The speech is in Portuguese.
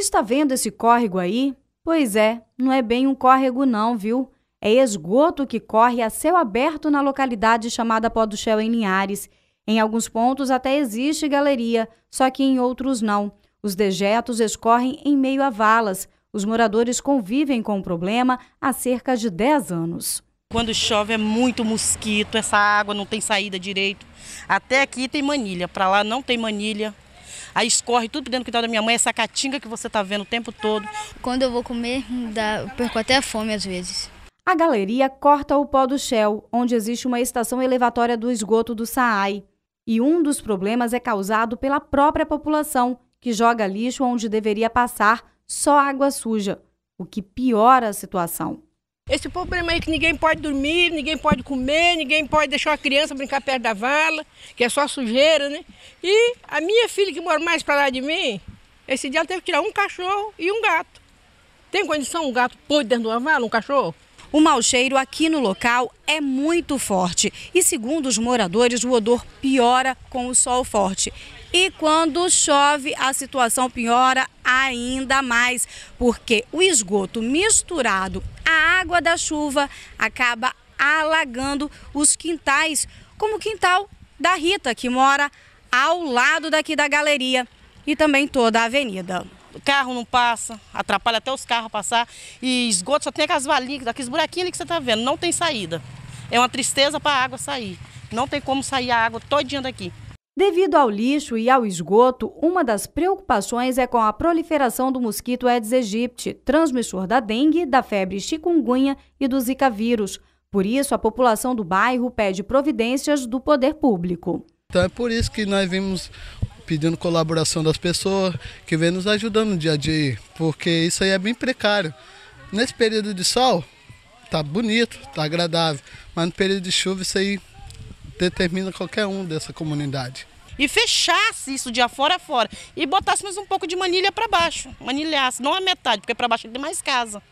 Está vendo esse córrego aí? Pois é, não é bem um córrego, não, viu? É esgoto que corre a céu aberto na localidade chamada Pó Shell em Linhares. Em alguns pontos até existe galeria, só que em outros não. Os dejetos escorrem em meio a valas. Os moradores convivem com o problema há cerca de 10 anos. Quando chove é muito mosquito, essa água não tem saída direito. Até aqui tem manilha, para lá não tem manilha. Aí escorre tudo dentro do quintal da minha mãe, essa catinga que você está vendo o tempo todo. Quando eu vou comer, dá, eu perco até a fome às vezes. A galeria corta o pó do Shell, onde existe uma estação elevatória do esgoto do Saai. E um dos problemas é causado pela própria população, que joga lixo onde deveria passar só água suja, o que piora a situação. Esse problema aí que ninguém pode dormir, ninguém pode comer, ninguém pode deixar uma criança brincar perto da vala, que é só sujeira, né? E a minha filha que mora mais para lá de mim, esse dia ela teve que tirar um cachorro e um gato. Tem condição um gato pôr dentro de uma vala, um cachorro? O mau cheiro aqui no local é muito forte e, segundo os moradores, o odor piora com o sol forte. E quando chove, a situação piora ainda mais, porque o esgoto misturado a água da chuva acaba alagando os quintais, como o quintal da Rita, que mora ao lado daqui da galeria e também toda a avenida. O carro não passa, atrapalha até os carros passar e esgoto só tem aquelas valinhas, aqueles buraquinhos ali que você está vendo, não tem saída. É uma tristeza para a água sair. Não tem como sair a água todinha daqui. Devido ao lixo e ao esgoto, uma das preocupações é com a proliferação do mosquito Aedes aegypti, transmissor da dengue, da febre chikungunya e do zika vírus. Por isso, a população do bairro pede providências do poder público. Então é por isso que nós vimos pedindo colaboração das pessoas que vem nos ajudando no dia a dia, porque isso aí é bem precário. Nesse período de sol, tá bonito, tá agradável, mas no período de chuva isso aí determina qualquer um dessa comunidade e fechasse isso de afora a fora e botasse mais um pouco de manilha para baixo, manilhasse, não a metade, porque para baixo tem mais casa.